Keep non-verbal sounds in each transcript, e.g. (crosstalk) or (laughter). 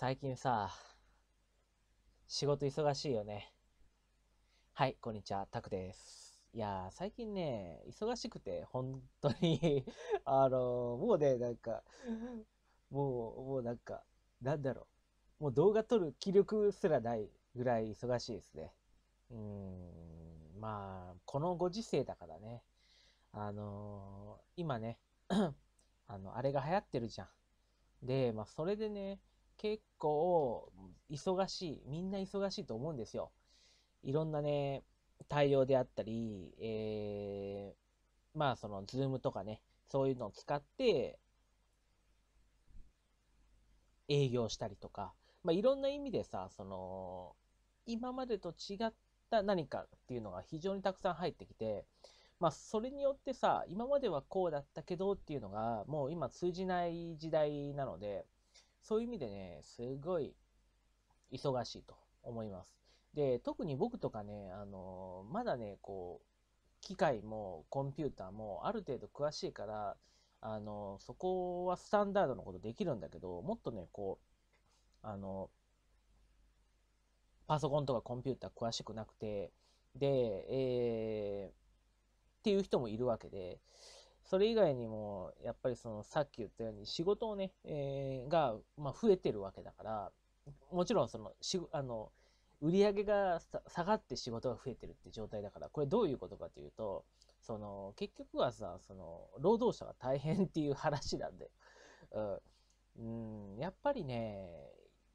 最近さ、仕事忙しいよね。はい、こんにちは、タクです。いやー、最近ね、忙しくて、本当に (laughs) あのー、もうね、なんか、もう、もうなんか、なんだろう。もう動画撮る気力すらないぐらい忙しいですね。うーん、まあ、このご時世だからね。あのー、今ね、(clears throat) あの、あれが流行ってるじゃん。で、まあ、それでね、結構忙しい、みんな忙しいと思うんですよ。いろんなね、対応であったり、えー、まあその、ズームとかね、そういうのを使って、営業したりとか、まあ、いろんな意味でさ、その、今までと違った何かっていうのが非常にたくさん入ってきて、まあ、それによってさ、今まではこうだったけどっていうのが、もう今通じない時代なので、そういう意味でね、すごい忙しいと思います。で、特に僕とかね、あの、まだね、こう、機械もコンピューターもある程度詳しいから、あの、そこはスタンダードのことできるんだけど、もっとね、こう、あの、パソコンとかコンピューター詳しくなくて、で、えー、っていう人もいるわけで、それ以外にも、やっぱりそのさっき言ったように仕事をね、えー、が、まあ、増えてるわけだから、もちろんその、しあの、売り上げが下がって仕事が増えてるって状態だから、これどういうことかというと、その、結局はさ、その、労働者が大変っていう話なんで、うん、やっぱりね、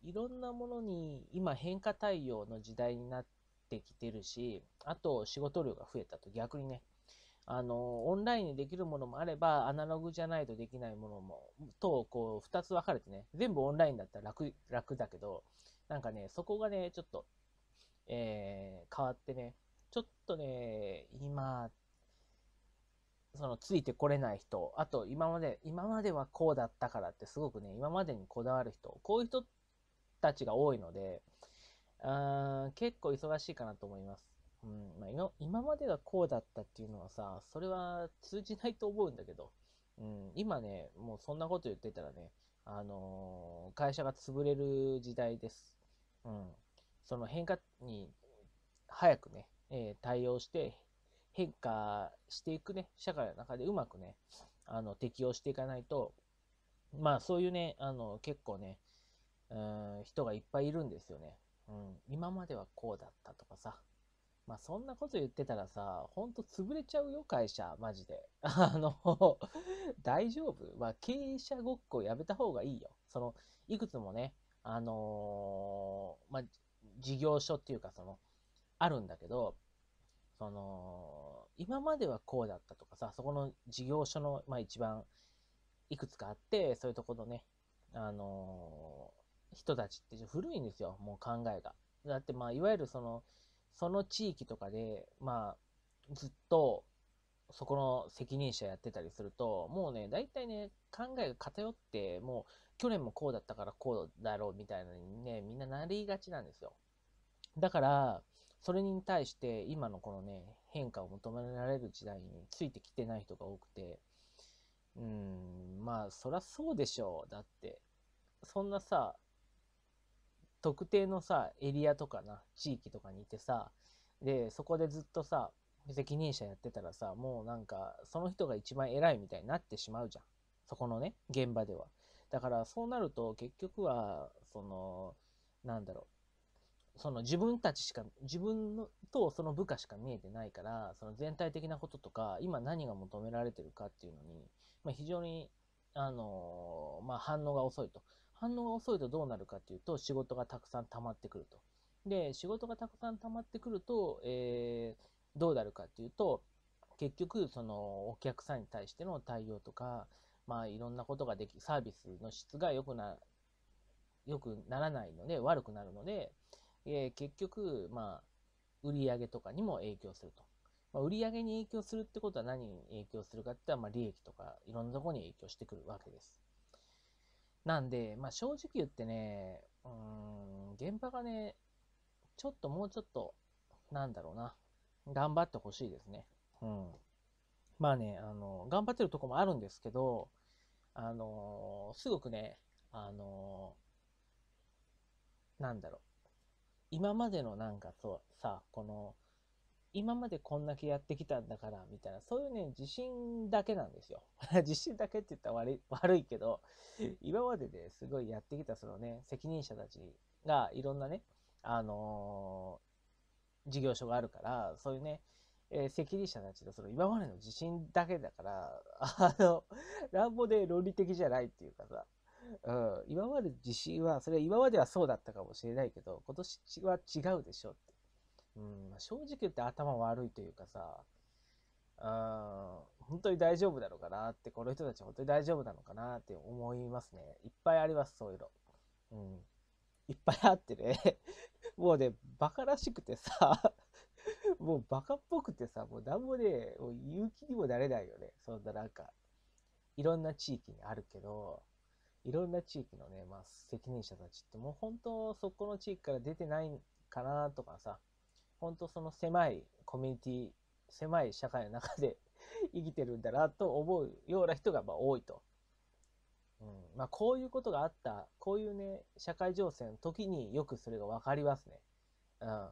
いろんなものに今変化対応の時代になってきてるし、あと仕事量が増えたと逆にね、あの、オンラインにできるものもあれば、アナログじゃないとできないものも、と、こう、二つ分かれてね、全部オンラインだったら楽、楽だけど、なんかね、そこがね、ちょっと、えー、変わってね、ちょっとね、今、そのついてこれない人、あと今まで、今まではこうだったからってすごくね、今までにこだわる人、こういう人たちが多いので、あー結構忙しいかなと思います。うんまあ、今まではこうだったっていうのはさ、それは通じないと思うんだけど、うん、今ね、もうそんなこと言ってたらね、あのー、会社が潰れる時代です。うん、その変化に早くね、えー、対応して、変化していくね、社会の中でうまくね、あの適応していかないと、まあそういうね、あの結構ね、うん、人がいっぱいいるんですよね。うん、今まではこうだったとかさ、まあそんなこと言ってたらさ、ほんと潰れちゃうよ、会社、マジで。(laughs) あの、大丈夫まあ経営者ごっこやめた方がいいよ。その、いくつもね、あのー、まあ、事業所っていうかその、あるんだけど、その、今まではこうだったとかさ、そこの事業所の、まあ一番、いくつかあって、そういうとこのね、あのー、人たちって古いんですよ、もう考えが。だってまあ、いわゆるその、その地域とかで、まあ、ずっと、そこの責任者やってたりすると、もうね、大体ね、考えが偏って、もう、去年もこうだったからこうだろうみたいなのにね、みんななりがちなんですよ。だから、それに対して今のこのね、変化を求められる時代についてきてない人が多くて、うん、まあ、そらそうでしょう。だって、そんなさ、特定のさ、エリアとかな、地域とかにいてさ、で、そこでずっとさ、責任者やってたらさ、もうなんか、その人が一番偉いみたいになってしまうじゃん。そこのね、現場では。だからそうなると結局は、その、なんだろう。その自分たちしか、自分のとその部下しか見えてないから、その全体的なこととか、今何が求められてるかっていうのに、まあ、非常に、あのー、まあ、反応が遅いと。反応が遅いとどうなるかっていうと、仕事がたくさん溜まってくると。で、仕事がたくさん溜まってくると、えー、どうなるかっていうと、結局、その、お客さんに対しての対応とか、まあ、いろんなことができ、サービスの質が良くな、良くならないので、悪くなるので、えー、結局、まあ、売り上げとかにも影響すると。まあ、売り上げに影響するってことは何に影響するかって言ったら、まあ、利益とか、いろんなところに影響してくるわけです。なんで、まあ、正直言ってね、うん、現場がね、ちょっともうちょっと、なんだろうな、頑張ってほしいですね。うん。まあね、あの、頑張ってるとこもあるんですけど、あのすごくね、あのなんだろう、今までのなんかそう、さ、この、今までこんだけやってきたんだから、みたいな、そういうね、自信だけなんですよ。(laughs) 自信だけって言ったら悪い (laughs) 悪いけど、今までですごいやってきた、そのね、責任者たちが、いろんなね、あのー、事業所があるから、そういうね、えー、責任者たちのその今までの自信だけだから、(laughs) あの、乱暴で論理的じゃないっていうかさ、うん、今まで自信は、それは今まではそうだったかもしれないけど、今年は違うでしょって。うん、正直言って頭悪いというかさ、あ本当に大丈夫なのかなって、この人たち本当に大丈夫なのかなって思いますね。いっぱいあります、そういうの。うん。いっぱいあってね (laughs) もうね、バカらしくてさ (laughs) もうバカっぽくてさ、もうなんもね、もう気にもなれないよね。そんななんか、いろんな地域にあるけど、いろんな地域のね、まあ、責任者たちってもう本当そこの地域から出てないかなとかさ、本当その狭いコミュニティ、狭い社会の中で (laughs) 生きてるんだなと思うような人がまあ多いと。うんまあ、こういうことがあった、こういうね、社会情勢の時によくそれが分かりますね。うん。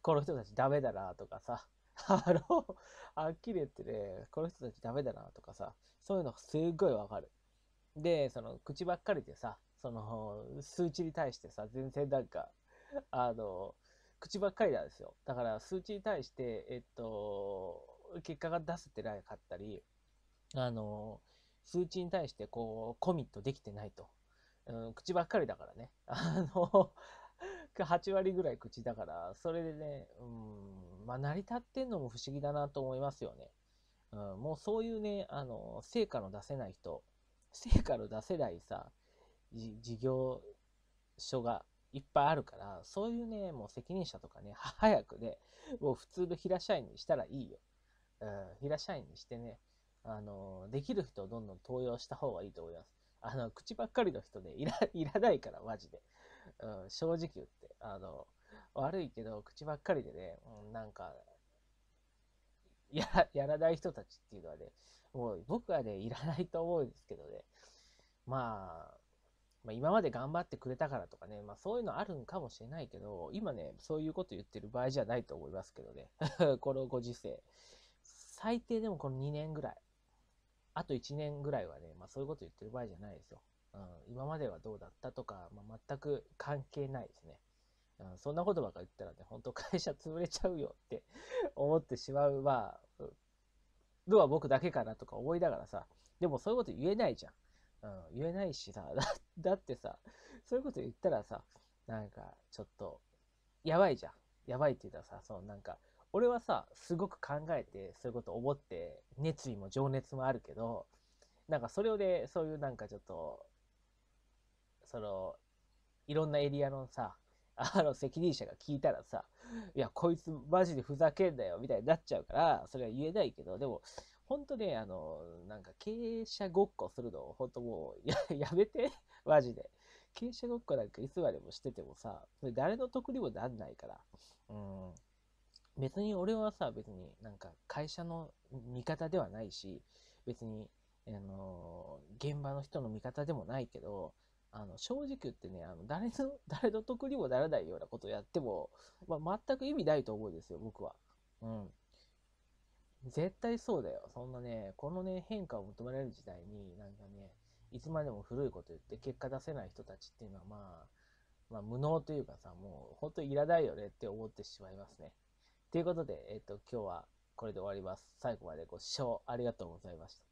この人たちダメだなとかさ、(laughs) あの、あっきり言ってね、この人たちダメだなとかさ、そういうのすっごい分かる。で、その、口ばっかりでさ、その、数値に対してさ、全然なんか、あの、口ばっかりなんですよ。だから数値に対して、えっと、結果が出せてなかったり、あの、数値に対してこう、コミットできてないと。うん、口ばっかりだからね。(laughs) あの、8割ぐらい口だから、それでね、うん、まあ、成り立ってんのも不思議だなと思いますよね。うん、もうそういうね、あの、成果の出せない人、成果の出せないさ、事業所がいっぱいあるから、そういうね、もう責任者とかね、(laughs) 早くね、もう普通の平社員にしたらいいよ。うん、平社員にしてね、あの、できる人をどんどん登用した方がいいと思います。あの、口ばっかりの人で、ね、いら、(laughs) いらないから、マジで。うん、正直言って。あの、悪いけど、口ばっかりでね、うん、なんか、や、(laughs) やらない人たちっていうのはね、もう僕はね、いらないと思うんですけどね。まあ、まあ、今まで頑張ってくれたからとかね、まあ、そういうのあるんかもしれないけど、今ね、そういうこと言ってる場合じゃないと思いますけどね。(laughs) このご時世。最低でもこの2年ぐらい。あと1年ぐらいはね、まあ、そういうこと言ってる場合じゃないですよ。うん、今まではどうだったとか、まあ、全く関係ないですね。うん、そんなことばっか言ったらね、本当会社潰れちゃうよって (laughs) 思ってしまう、まあ、のは僕だけかなとか思いながらさ、でもそういうこと言えないじゃん。うん、言えないしさ、だ (laughs) だってさ、そういうこと言ったらさ、なんかちょっと、やばいじゃん。やばいって言ったらさ、そうなんか、俺はさ、すごく考えて、そういうこと思って、熱意も情熱もあるけど、なんかそれで、そういうなんかちょっと、その、いろんなエリアのさ、(laughs) あの責任者が聞いたらさ、いや、こいつマジでふざけんなよみたいになっちゃうから、それは言えないけど、でも、本当ね、あの、なんか経営者ごっこするの、本当もうや、(laughs) やめて、マジで。経営者ごっこなんかいつまでもしててもさ、それ誰の得にもなんないから。うん。別に俺はさ、別になんか会社の味方ではないし、別に、あの、現場の人の味方でもないけど、あの正直言ってねあの誰の (laughs) 誰の得にもならないようなことをやっても、まあ、全く意味ないと思うんですよ僕は。うん、絶対そうだよ。そんなね、このね、変化を求められる時代に、なんかね、いつまでも古いこと言って結果出せない人たちっていうのは、まあ、まあ、無能というかさ、もう、本当いらないよねって思ってしまいますね。ということで、えっ、ー、と、今日はこれで終わります。最後までご視聴ありがとうございました。